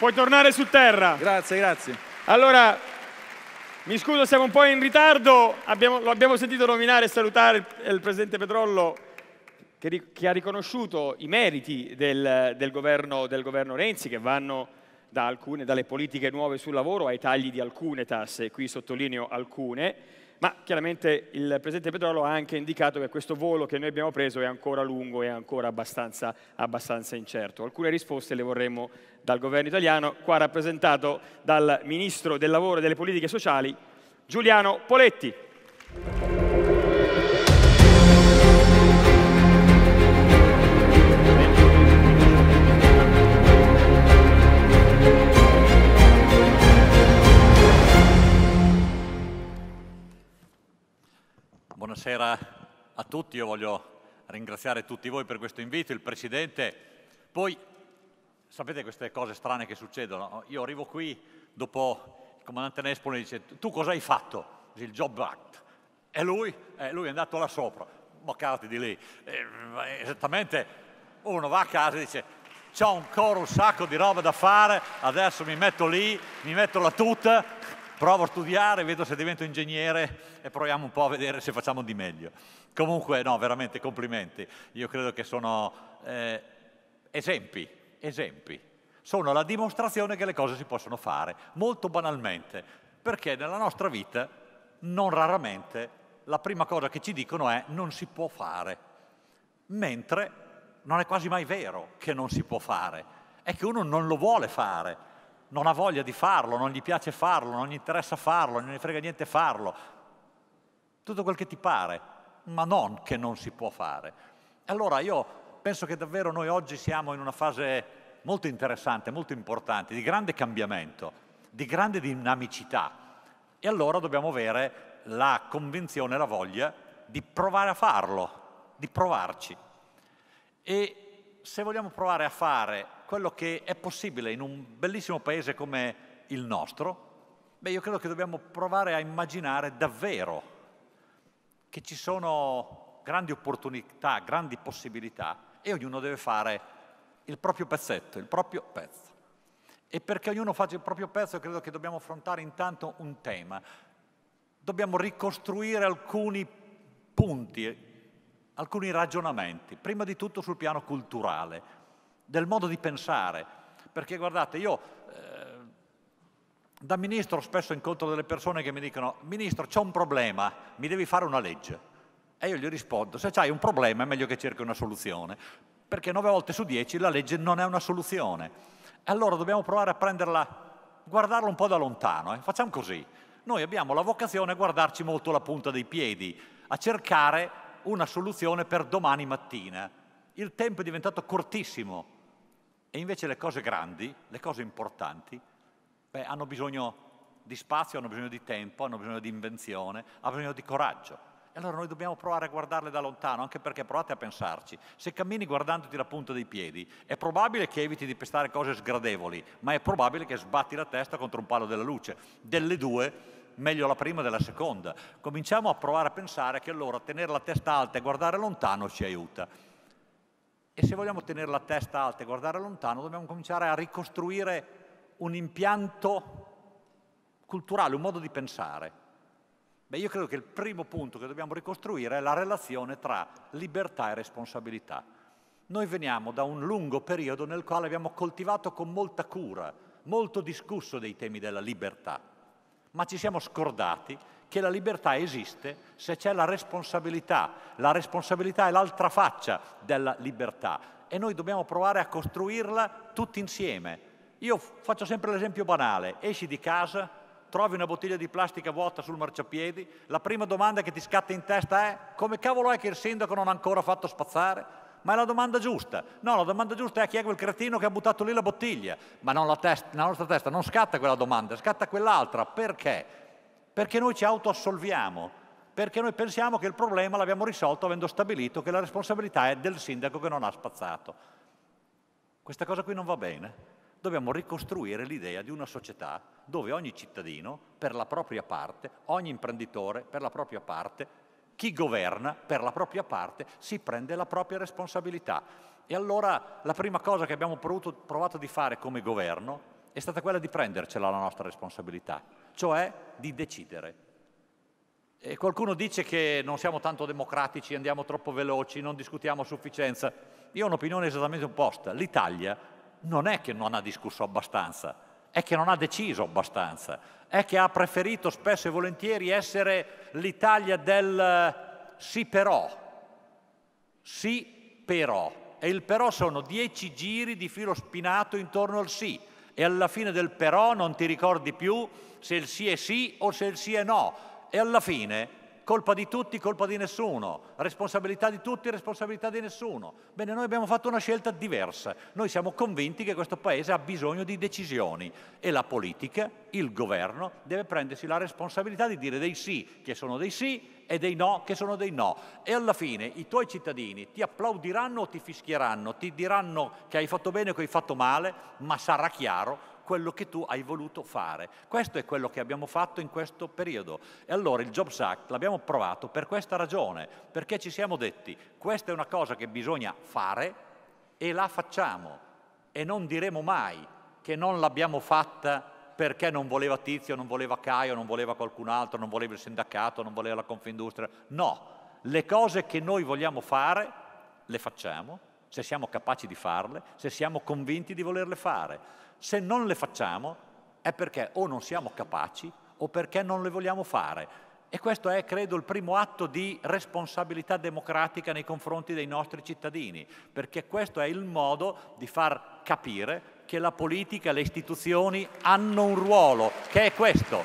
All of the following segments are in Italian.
Puoi tornare su terra. Grazie, grazie. Allora, mi scuso, siamo un po' in ritardo. Abbiamo, lo abbiamo sentito nominare e salutare il, il Presidente Petrollo che, che, ha riconosciuto i meriti del, del, governo, del governo Renzi che vanno da alcune, dalle politiche nuove sul lavoro ai tagli di alcune tasse, qui sottolineo alcune, ma chiaramente il presidente Petrolo ha anche indicato che questo volo che noi abbiamo preso è ancora lungo e ancora abbastanza, abbastanza incerto. Alcune risposte le vorremmo dal governo italiano, qua rappresentato dal ministro del lavoro e delle politiche sociali Giuliano Poletti. Buonasera a tutti, io voglio ringraziare tutti voi per questo invito, il Presidente. Poi, sapete queste cose strane che succedono? Io arrivo qui, dopo il Comandante Nespoli dice, tu cosa hai fatto? Il Job Act. E lui, eh, lui è andato là sopra, boccati di lì. Eh, esattamente, uno va a casa e dice, c'ho ancora un sacco di roba da fare, adesso mi metto lì, mi metto la tuta, provo a studiare, vedo se divento ingegnere e proviamo un po' a vedere se facciamo di meglio. Comunque, no, veramente complimenti. Io credo che sono eh, esempi, esempi. Sono la dimostrazione che le cose si possono fare, molto banalmente, perché nella nostra vita non raramente la prima cosa che ci dicono è non si può fare, mentre non è quasi mai vero che non si può fare, è che uno non lo vuole fare non ha voglia di farlo, non gli piace farlo, non gli interessa farlo, non gli frega niente farlo. Tutto quel che ti pare, ma non che non si può fare. Allora io penso che davvero noi oggi siamo in una fase molto interessante, molto importante, di grande cambiamento, di grande dinamicità. E allora dobbiamo avere la convinzione, la voglia di provare a farlo, di provarci. E se vogliamo provare a fare quello che è possibile in un bellissimo paese come il nostro, beh, io credo che dobbiamo provare a immaginare davvero che ci sono grandi opportunità, grandi possibilità e ognuno deve fare il proprio pezzetto, il proprio pezzo. E perché ognuno faccia il proprio pezzo credo che dobbiamo affrontare intanto un tema. Dobbiamo ricostruire alcuni punti, alcuni ragionamenti, prima di tutto sul piano culturale, del modo di pensare. Perché guardate, io eh, da ministro spesso incontro delle persone che mi dicono, ministro c'è un problema, mi devi fare una legge. E io gli rispondo, se c'hai un problema è meglio che cerchi una soluzione, perché nove volte su dieci la legge non è una soluzione. E allora dobbiamo provare a prenderla, guardarla un po' da lontano. Eh. Facciamo così, noi abbiamo la vocazione a guardarci molto la punta dei piedi, a cercare una soluzione per domani mattina. Il tempo è diventato cortissimo, e invece le cose grandi, le cose importanti, beh, hanno bisogno di spazio, hanno bisogno di tempo, hanno bisogno di invenzione, hanno bisogno di coraggio. E allora noi dobbiamo provare a guardarle da lontano, anche perché provate a pensarci. Se cammini guardandoti la punta dei piedi, è probabile che eviti di pestare cose sgradevoli, ma è probabile che sbatti la testa contro un palo della luce. Delle due, meglio la prima della seconda. Cominciamo a provare a pensare che allora tenere la testa alta e guardare lontano ci aiuta e se vogliamo tenere la testa alta e guardare lontano dobbiamo cominciare a ricostruire un impianto culturale, un modo di pensare. Beh, io credo che il primo punto che dobbiamo ricostruire è la relazione tra libertà e responsabilità. Noi veniamo da un lungo periodo nel quale abbiamo coltivato con molta cura, molto discusso dei temi della libertà, ma ci siamo scordati che la libertà esiste se c'è la responsabilità. La responsabilità è l'altra faccia della libertà e noi dobbiamo provare a costruirla tutti insieme. Io faccio sempre l'esempio banale, esci di casa, trovi una bottiglia di plastica vuota sul marciapiedi, la prima domanda che ti scatta in testa è come cavolo è che il sindaco non ha ancora fatto spazzare? ma è la domanda giusta. No, la domanda giusta è chi è quel cretino che ha buttato lì la bottiglia, ma la, testa, la nostra testa non scatta quella domanda, scatta quell'altra. Perché? perché noi ci autoassolviamo, perché noi pensiamo che il problema l'abbiamo risolto avendo stabilito che la responsabilità è del sindaco che non ha spazzato. Questa cosa qui non va bene. Dobbiamo ricostruire l'idea di una società dove ogni cittadino, per la propria parte, ogni imprenditore, per la propria parte, chi governa per la propria parte si prende la propria responsabilità. E allora la prima cosa che abbiamo provato, provato di fare come governo è stata quella di prendercela la nostra responsabilità cioè di decidere. E qualcuno dice che non siamo tanto democratici, andiamo troppo veloci, non discutiamo a sufficienza. Io ho un'opinione esattamente opposta. L'Italia non è che non ha discusso abbastanza, è che non ha deciso abbastanza, è che ha preferito spesso e volentieri essere l'Italia del eh, sì però, sì però. E il però sono dieci giri di filo spinato intorno al sì e alla fine del però non ti ricordi più se il sì è sì o se il sì è no. E alla fine colpa di tutti, colpa di nessuno, responsabilità di tutti, responsabilità di nessuno. Bene, noi abbiamo fatto una scelta diversa. Noi siamo convinti che questo Paese ha bisogno di decisioni e la politica, il governo, deve prendersi la responsabilità di dire dei sì che sono dei sì e dei no che sono dei no. E alla fine i tuoi cittadini ti applaudiranno o ti fischieranno, ti diranno che hai fatto bene o che hai fatto male, ma sarà chiaro quello che tu hai voluto fare. Questo è quello che abbiamo fatto in questo periodo. E allora il Jobs Act l'abbiamo provato per questa ragione, perché ci siamo detti questa è una cosa che bisogna fare e la facciamo e non diremo mai che non l'abbiamo fatta perché non voleva Tizio, non voleva Caio, non voleva qualcun altro, non voleva il sindacato, non voleva la Confindustria. No, le cose che noi vogliamo fare le facciamo, se siamo capaci di farle, se siamo convinti di volerle fare. Se non le facciamo è perché o non siamo capaci o perché non le vogliamo fare. E questo è, credo, il primo atto di responsabilità democratica nei confronti dei nostri cittadini, perché questo è il modo di far capire che la politica e le istituzioni hanno un ruolo, che è questo.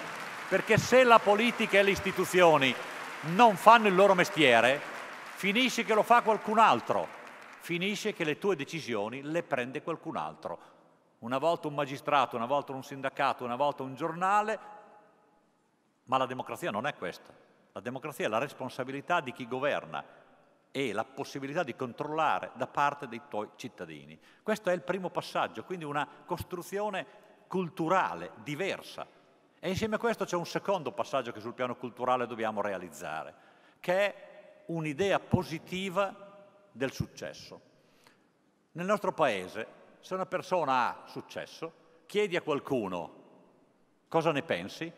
Perché se la politica e le istituzioni non fanno il loro mestiere, finisce che lo fa qualcun altro, finisce che le tue decisioni le prende qualcun altro. Una volta un magistrato, una volta un sindacato, una volta un giornale, ma la democrazia non è questa. La democrazia è la responsabilità di chi governa, e la possibilità di controllare da parte dei tuoi cittadini. Questo è il primo passaggio, quindi una costruzione culturale diversa. E insieme a questo c'è un secondo passaggio che sul piano culturale dobbiamo realizzare, che è un'idea positiva del successo. Nel nostro paese, se una persona ha successo, chiedi a qualcuno cosa ne pensi,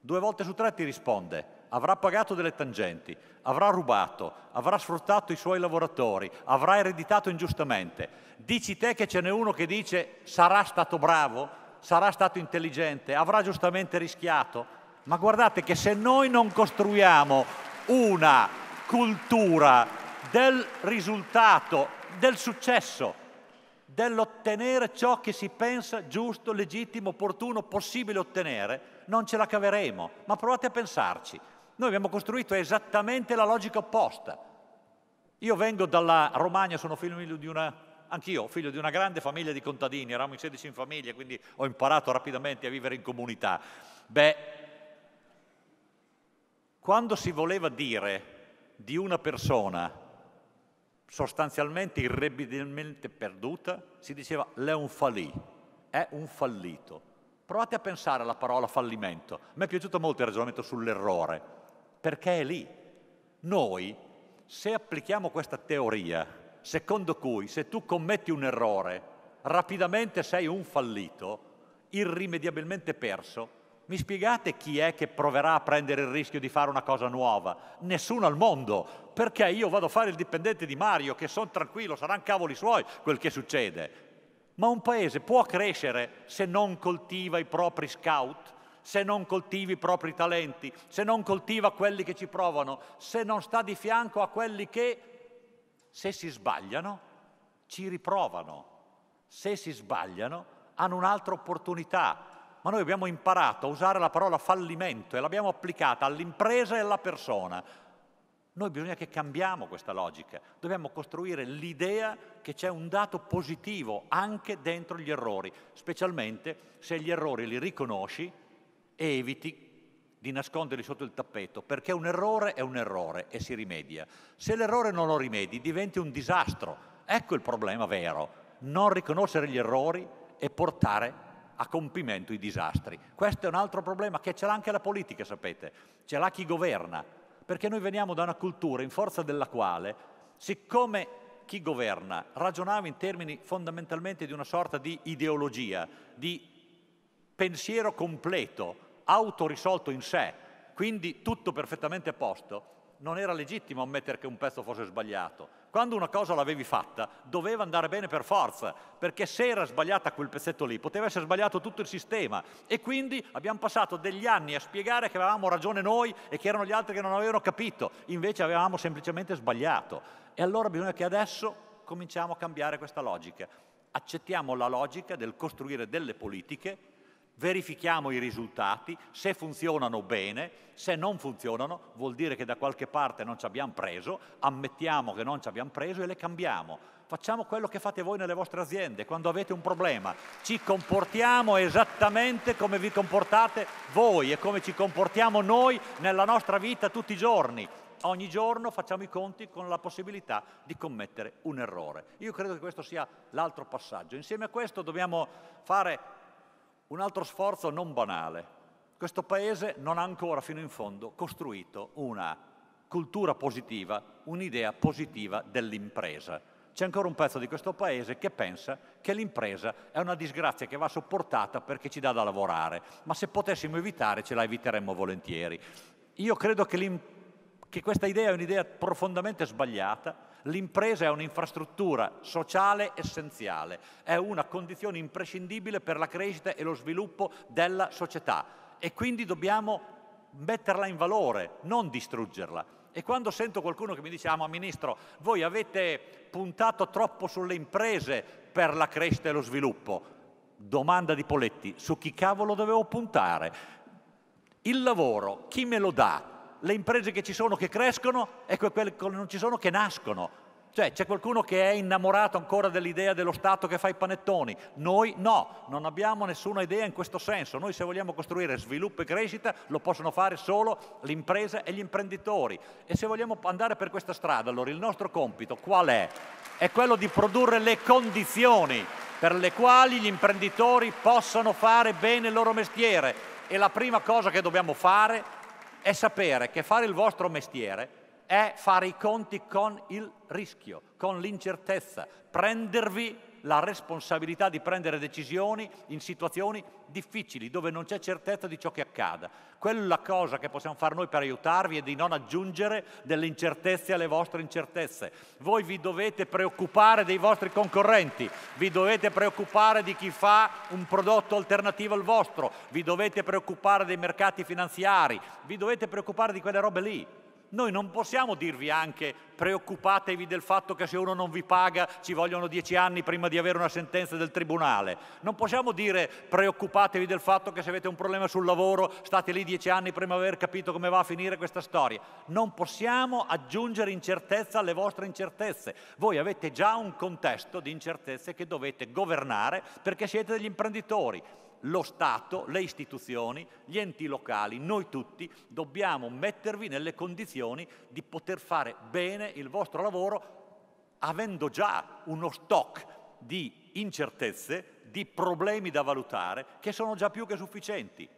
due volte su tre ti risponde avrà pagato delle tangenti, avrà rubato, avrà sfruttato i suoi lavoratori, avrà ereditato ingiustamente. Dici te che ce n'è uno che dice sarà stato bravo, sarà stato intelligente, avrà giustamente rischiato. Ma guardate che se noi non costruiamo una cultura del risultato, del successo, dell'ottenere ciò che si pensa giusto, legittimo, opportuno, possibile ottenere, non ce la caveremo. Ma provate a pensarci. Noi abbiamo costruito esattamente la logica opposta. Io vengo dalla Romagna, sono figlio di una anch'io, figlio di una grande famiglia di contadini, eravamo in 16 in famiglia, quindi ho imparato rapidamente a vivere in comunità. Beh, quando si voleva dire di una persona sostanzialmente irremediabilmente perduta, si diceva l'è un falì, è un fallito. Provate a pensare alla parola fallimento. Mi è piaciuto molto il ragionamento sull'errore perché è lì. Noi, se applichiamo questa teoria, secondo cui se tu commetti un errore, rapidamente sei un fallito, irrimediabilmente perso, mi spiegate chi è che proverà a prendere il rischio di fare una cosa nuova? Nessuno al mondo, perché io vado a fare il dipendente di Mario, che sono tranquillo, saranno cavoli suoi quel che succede. Ma un paese può crescere se non coltiva i propri scout, se non coltivi i propri talenti, se non coltiva quelli che ci provano, se non sta di fianco a quelli che, se si sbagliano, ci riprovano, se si sbagliano, hanno un'altra opportunità. Ma noi abbiamo imparato a usare la parola fallimento e l'abbiamo applicata all'impresa e alla persona. Noi bisogna che cambiamo questa logica, dobbiamo costruire l'idea che c'è un dato positivo anche dentro gli errori, specialmente se gli errori li riconosci e eviti di nasconderli sotto il tappeto, perché un errore è un errore e si rimedia. Se l'errore non lo rimedi diventi un disastro. Ecco il problema vero, non riconoscere gli errori e portare a compimento i disastri. Questo è un altro problema che ce l'ha anche la politica, sapete, ce l'ha chi governa, perché noi veniamo da una cultura in forza della quale, siccome chi governa ragionava in termini fondamentalmente di una sorta di ideologia, di pensiero completo, autorisolto in sé, quindi tutto perfettamente a posto, non era legittimo ammettere che un pezzo fosse sbagliato. Quando una cosa l'avevi fatta, doveva andare bene per forza, perché se era sbagliata quel pezzetto lì, poteva essere sbagliato tutto il sistema. E quindi abbiamo passato degli anni a spiegare che avevamo ragione noi e che erano gli altri che non avevano capito, invece avevamo semplicemente sbagliato. E allora bisogna che adesso cominciamo a cambiare questa logica. Accettiamo la logica del costruire delle politiche verifichiamo i risultati, se funzionano bene, se non funzionano vuol dire che da qualche parte non ci abbiamo preso, ammettiamo che non ci abbiamo preso e le cambiamo. Facciamo quello che fate voi nelle vostre aziende quando avete un problema. Ci comportiamo esattamente come vi comportate voi e come ci comportiamo noi nella nostra vita tutti i giorni ogni giorno facciamo i conti con la possibilità di commettere un errore. Io credo che questo sia l'altro passaggio. Insieme a questo dobbiamo fare un altro sforzo non banale. Questo Paese non ha ancora fino in fondo costruito una cultura positiva, un'idea positiva dell'impresa. C'è ancora un pezzo di questo Paese che pensa che l'impresa è una disgrazia che va sopportata perché ci dà da lavorare, ma se potessimo evitare ce la eviteremmo volentieri. Io credo che, che questa idea è un'idea profondamente sbagliata L'impresa è un'infrastruttura sociale essenziale, è una condizione imprescindibile per la crescita e lo sviluppo della società e quindi dobbiamo metterla in valore, non distruggerla. E quando sento qualcuno che mi dice, ah ma ministro, voi avete puntato troppo sulle imprese per la crescita e lo sviluppo, domanda di Poletti, su chi cavolo dovevo puntare? Il lavoro, chi me lo dà? le imprese che ci sono che crescono e quelle che non ci sono che nascono. Cioè c'è qualcuno che è innamorato ancora dell'idea dello Stato che fa i panettoni, noi no, non abbiamo nessuna idea in questo senso, noi se vogliamo costruire sviluppo e crescita lo possono fare solo l'impresa e gli imprenditori e se vogliamo andare per questa strada allora il nostro compito qual è? È quello di produrre le condizioni per le quali gli imprenditori possano fare bene il loro mestiere e la prima cosa che dobbiamo fare è sapere che fare il vostro mestiere è fare i conti con il rischio, con l'incertezza, prendervi la responsabilità di prendere decisioni in situazioni difficili, dove non c'è certezza di ciò che accada. Quella cosa che possiamo fare noi per aiutarvi è di non aggiungere delle incertezze alle vostre incertezze. Voi vi dovete preoccupare dei vostri concorrenti, vi dovete preoccupare di chi fa un prodotto alternativo al vostro, vi dovete preoccupare dei mercati finanziari, vi dovete preoccupare di quelle robe lì. Noi non possiamo dirvi anche preoccupatevi del fatto che se uno non vi paga ci vogliono dieci anni prima di avere una sentenza del tribunale. Non possiamo dire preoccupatevi del fatto che se avete un problema sul lavoro state lì dieci anni prima di aver capito come va a finire questa storia. Non possiamo aggiungere incertezza alle vostre incertezze. Voi avete già un contesto di incertezze che dovete governare perché siete degli imprenditori lo Stato, le istituzioni, gli enti locali, noi tutti dobbiamo mettervi nelle condizioni di poter fare bene il vostro lavoro avendo già uno stock di incertezze, di problemi da valutare che sono già più che sufficienti.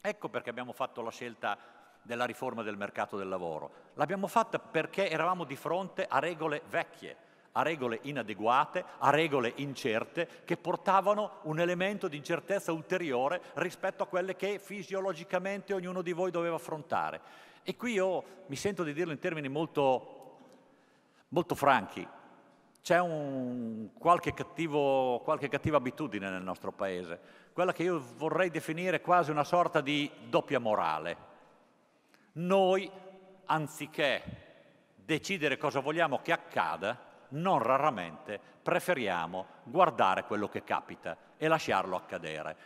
Ecco perché abbiamo fatto la scelta della riforma del mercato del lavoro. L'abbiamo fatta perché eravamo di fronte a regole vecchie, a regole inadeguate, a regole incerte, che portavano un elemento di incertezza ulteriore rispetto a quelle che fisiologicamente ognuno di voi doveva affrontare. E qui io mi sento di dirlo in termini molto, molto franchi. C'è un, qualche, cattivo, qualche cattiva abitudine nel nostro paese, quella che io vorrei definire quasi una sorta di doppia morale. Noi, anziché decidere cosa vogliamo che accada, non raramente preferiamo guardare quello che capita e lasciarlo accadere.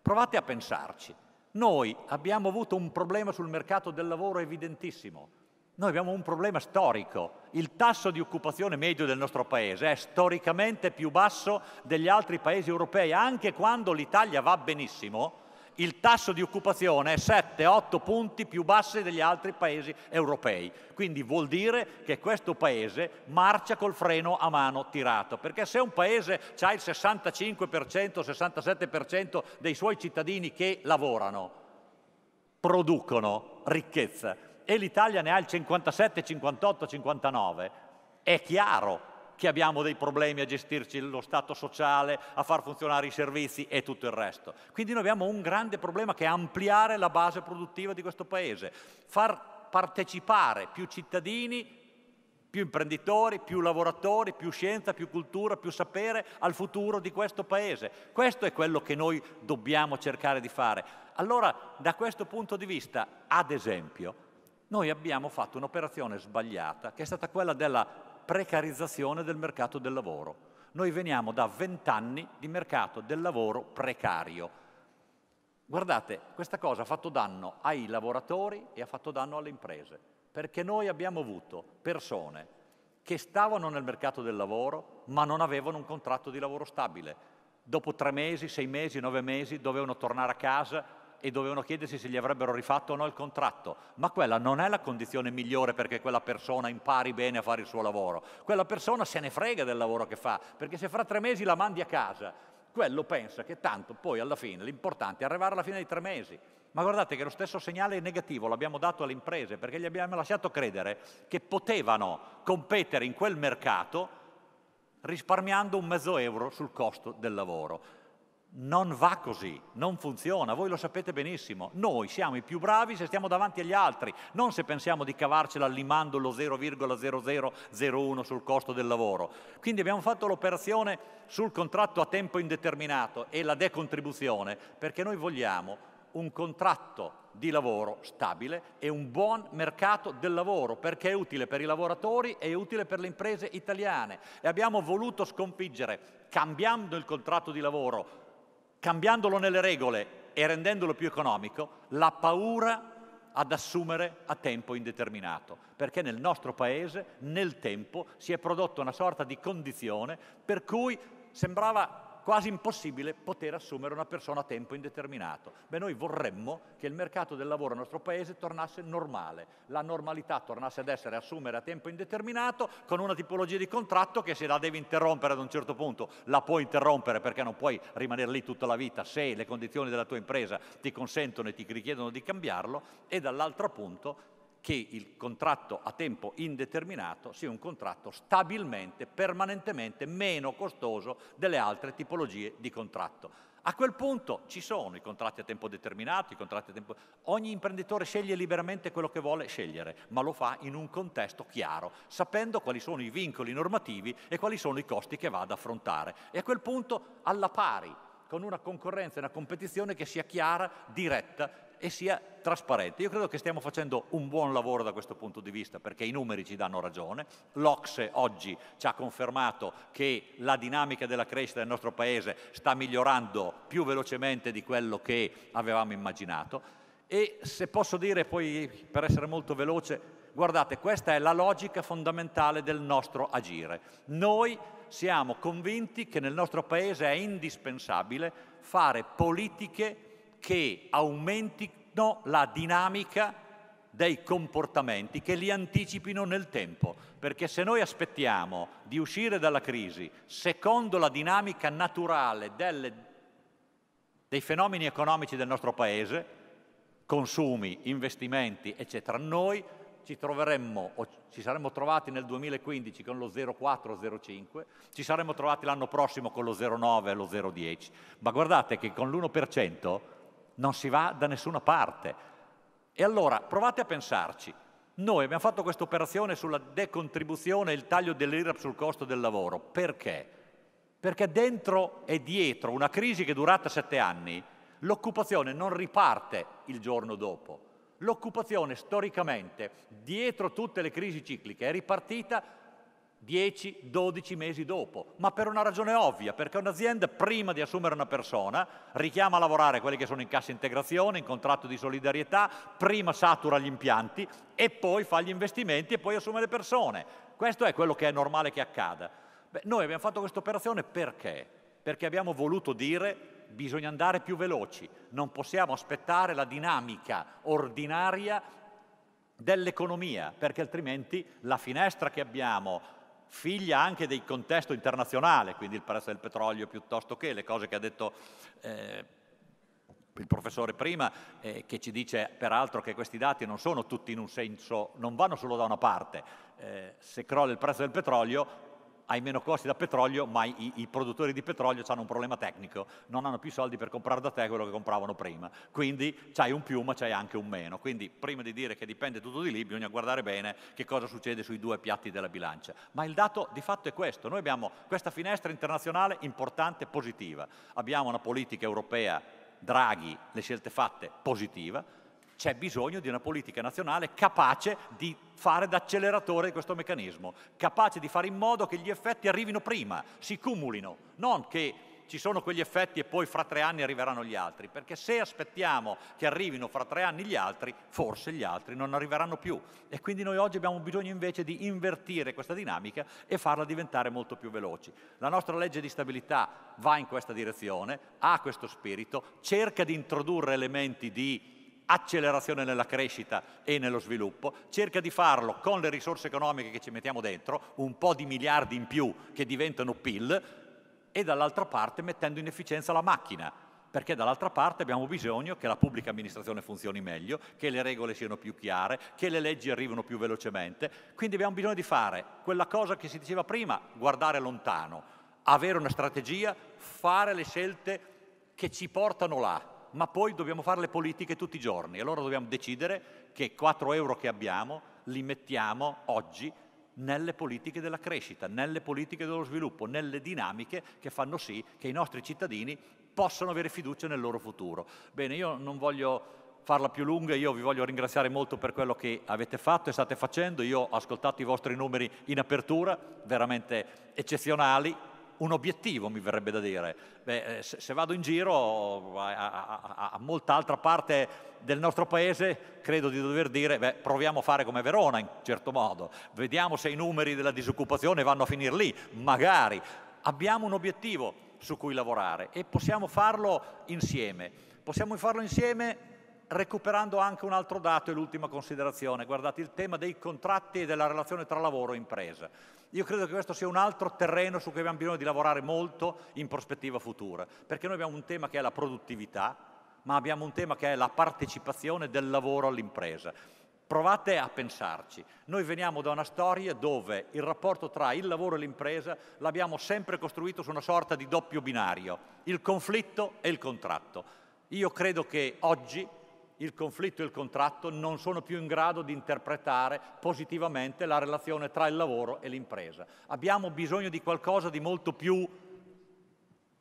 Provate a pensarci. Noi abbiamo avuto un problema sul mercato del lavoro evidentissimo. Noi abbiamo un problema storico. Il tasso di occupazione medio del nostro Paese è storicamente più basso degli altri Paesi europei, anche quando l'Italia va benissimo il tasso di occupazione è 7-8 punti più basso degli altri paesi europei. Quindi vuol dire che questo paese marcia col freno a mano tirato, perché se un paese ha il 65%-67% dei suoi cittadini che lavorano, producono ricchezza e l'Italia ne ha il 57, 58, 59, è chiaro che abbiamo dei problemi a gestirci lo Stato sociale, a far funzionare i servizi e tutto il resto. Quindi noi abbiamo un grande problema che è ampliare la base produttiva di questo Paese, far partecipare più cittadini, più imprenditori, più lavoratori, più scienza, più cultura, più sapere al futuro di questo Paese. Questo è quello che noi dobbiamo cercare di fare. Allora, da questo punto di vista, ad esempio, noi abbiamo fatto un'operazione sbagliata, che è stata quella della precarizzazione del mercato del lavoro. Noi veniamo da vent'anni di mercato del lavoro precario. Guardate, questa cosa ha fatto danno ai lavoratori e ha fatto danno alle imprese, perché noi abbiamo avuto persone che stavano nel mercato del lavoro ma non avevano un contratto di lavoro stabile. Dopo tre mesi, sei mesi, nove mesi dovevano tornare a casa, e dovevano chiedersi se gli avrebbero rifatto o no il contratto, ma quella non è la condizione migliore perché quella persona impari bene a fare il suo lavoro, quella persona se ne frega del lavoro che fa, perché se fra tre mesi la mandi a casa, quello pensa che tanto poi alla fine l'importante è arrivare alla fine dei tre mesi. Ma guardate che lo stesso segnale negativo l'abbiamo dato alle imprese perché gli abbiamo lasciato credere che potevano competere in quel mercato risparmiando un mezzo euro sul costo del lavoro. Non va così, non funziona, voi lo sapete benissimo. Noi siamo i più bravi se stiamo davanti agli altri, non se pensiamo di cavarcela limando lo 0,0001 sul costo del lavoro. Quindi abbiamo fatto l'operazione sul contratto a tempo indeterminato e la decontribuzione perché noi vogliamo un contratto di lavoro stabile e un buon mercato del lavoro perché è utile per i lavoratori e è utile per le imprese italiane e abbiamo voluto sconfiggere cambiando il contratto di lavoro cambiandolo nelle regole e rendendolo più economico, la paura ad assumere a tempo indeterminato, perché nel nostro paese nel tempo si è prodotta una sorta di condizione per cui sembrava quasi impossibile poter assumere una persona a tempo indeterminato. Beh, noi vorremmo che il mercato del lavoro nel nostro paese tornasse normale, la normalità tornasse ad essere assumere a tempo indeterminato con una tipologia di contratto che se la devi interrompere ad un certo punto la puoi interrompere perché non puoi rimanere lì tutta la vita se le condizioni della tua impresa ti consentono e ti richiedono di cambiarlo e dall'altro punto che il contratto a tempo indeterminato sia un contratto stabilmente, permanentemente meno costoso delle altre tipologie di contratto. A quel punto ci sono i contratti a tempo determinato, i contratti a tempo... Ogni imprenditore sceglie liberamente quello che vuole scegliere, ma lo fa in un contesto chiaro, sapendo quali sono i vincoli normativi e quali sono i costi che va ad affrontare. E a quel punto alla pari, con una concorrenza e una competizione che sia chiara, diretta e sia trasparente. Io credo che stiamo facendo un buon lavoro da questo punto di vista perché i numeri ci danno ragione. L'Ocse oggi ci ha confermato che la dinamica della crescita del nostro Paese sta migliorando più velocemente di quello che avevamo immaginato. E se posso dire poi, per essere molto veloce, guardate, questa è la logica fondamentale del nostro agire. Noi siamo convinti che nel nostro Paese è indispensabile fare politiche che aumentino la dinamica dei comportamenti, che li anticipino nel tempo, perché se noi aspettiamo di uscire dalla crisi secondo la dinamica naturale delle, dei fenomeni economici del nostro Paese, consumi, investimenti, eccetera, noi ci troveremmo o ci saremmo trovati nel 2015 con lo 0,4-0,5, ci saremmo trovati l'anno prossimo con lo 0,9 e lo 0,10, ma guardate che con l'1% non si va da nessuna parte. E allora provate a pensarci, noi abbiamo fatto questa operazione sulla decontribuzione e il taglio dell'IRAP sul costo del lavoro, perché? Perché dentro e dietro una crisi che è durata sette anni, l'occupazione non riparte il giorno dopo. L'occupazione storicamente, dietro tutte le crisi cicliche, è ripartita 10-12 mesi dopo, ma per una ragione ovvia, perché un'azienda prima di assumere una persona richiama a lavorare quelli che sono in cassa integrazione, in contratto di solidarietà, prima satura gli impianti e poi fa gli investimenti e poi assume le persone. Questo è quello che è normale che accada. Beh, noi abbiamo fatto questa operazione perché? Perché abbiamo voluto dire bisogna andare più veloci, non possiamo aspettare la dinamica ordinaria dell'economia, perché altrimenti la finestra che abbiamo figlia anche del contesto internazionale, quindi il prezzo del petrolio piuttosto che le cose che ha detto eh, il professore prima, eh, che ci dice peraltro che questi dati non sono tutti in un senso, non vanno solo da una parte. Eh, se crolla il prezzo del petrolio hai meno costi da petrolio, ma i, i produttori di petrolio hanno un problema tecnico, non hanno più soldi per comprare da te quello che compravano prima. Quindi c'hai un più, ma c'hai anche un meno. Quindi prima di dire che dipende tutto di lì, bisogna guardare bene che cosa succede sui due piatti della bilancia. Ma il dato di fatto è questo. Noi abbiamo questa finestra internazionale importante, e positiva. Abbiamo una politica europea, Draghi, le scelte fatte, positiva c'è bisogno di una politica nazionale capace di fare d'acceleratore di questo meccanismo, capace di fare in modo che gli effetti arrivino prima, si cumulino, non che ci sono quegli effetti e poi fra tre anni arriveranno gli altri, perché se aspettiamo che arrivino fra tre anni gli altri, forse gli altri non arriveranno più. E quindi noi oggi abbiamo bisogno invece di invertire questa dinamica e farla diventare molto più veloci. La nostra legge di stabilità va in questa direzione, ha questo spirito, cerca di introdurre elementi di accelerazione nella crescita e nello sviluppo, cerca di farlo con le risorse economiche che ci mettiamo dentro, un po' di miliardi in più che diventano PIL, e dall'altra parte mettendo in efficienza la macchina, perché dall'altra parte abbiamo bisogno che la pubblica amministrazione funzioni meglio, che le regole siano più chiare, che le leggi arrivino più velocemente, quindi abbiamo bisogno di fare quella cosa che si diceva prima, guardare lontano, avere una strategia, fare le scelte che ci portano là, ma poi dobbiamo fare le politiche tutti i giorni. Allora dobbiamo decidere che 4 euro che abbiamo li mettiamo oggi nelle politiche della crescita, nelle politiche dello sviluppo, nelle dinamiche che fanno sì che i nostri cittadini possano avere fiducia nel loro futuro. Bene, io non voglio farla più lunga, io vi voglio ringraziare molto per quello che avete fatto e state facendo, io ho ascoltato i vostri numeri in apertura, veramente eccezionali, un obiettivo, mi verrebbe da dire. Beh, eh, se, se, vado in giro a, a, a, a, molta altra parte del nostro paese, credo di dover dire, beh, proviamo a fare come Verona in certo modo, vediamo se i numeri della disoccupazione vanno a finire lì, magari. Abbiamo un obiettivo su cui lavorare e possiamo farlo insieme. Possiamo farlo insieme recuperando anche un altro dato e l'ultima considerazione, guardate il tema dei contratti e della relazione tra lavoro e impresa. Io credo che questo sia un altro terreno su cui abbiamo bisogno di lavorare molto in prospettiva futura, perché noi abbiamo un tema che è la produttività, ma abbiamo un tema che è la partecipazione del lavoro all'impresa. Provate a pensarci. Noi veniamo da una storia dove il rapporto tra il lavoro e l'impresa l'abbiamo sempre costruito su una sorta di doppio binario, il conflitto e il contratto. Io credo che oggi il conflitto e il contratto non sono più in grado di interpretare positivamente la relazione tra il lavoro e l'impresa. Abbiamo bisogno di qualcosa di molto più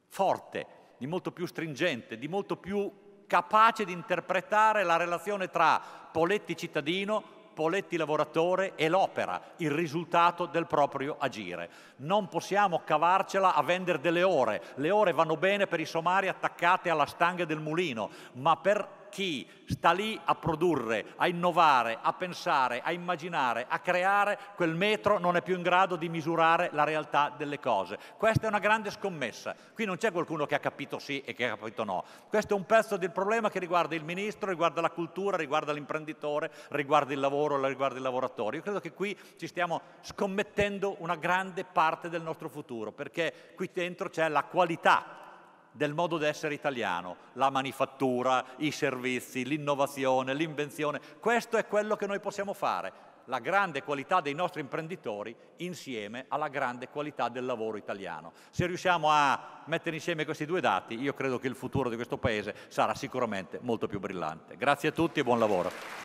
forte, di molto più stringente, di molto più capace di interpretare la relazione tra Poletti cittadino, Poletti lavoratore e l'opera, il risultato del proprio agire. Non possiamo cavarcela a vendere delle ore, le ore vanno bene per i somari attaccati alla stanga del mulino, ma per chi sta lì a produrre, a innovare, a pensare, a immaginare, a creare, quel metro non è più in grado di misurare la realtà delle cose. Questa è una grande scommessa. Qui non c'è qualcuno che ha capito sì e che ha capito no. Questo è un pezzo del problema che riguarda il ministro, riguarda la cultura, riguarda l'imprenditore, riguarda il lavoro, riguarda i lavoratori. Io credo che qui ci stiamo scommettendo una grande parte del nostro futuro, perché qui dentro c'è la qualità del modo di essere italiano, la manifattura, i servizi, l'innovazione, l'invenzione. Questo è quello che noi possiamo fare, la grande qualità dei nostri imprenditori insieme alla grande qualità del lavoro italiano. Se riusciamo a mettere insieme questi due dati, io credo che il futuro di questo Paese sarà sicuramente molto più brillante. Grazie a tutti e buon lavoro.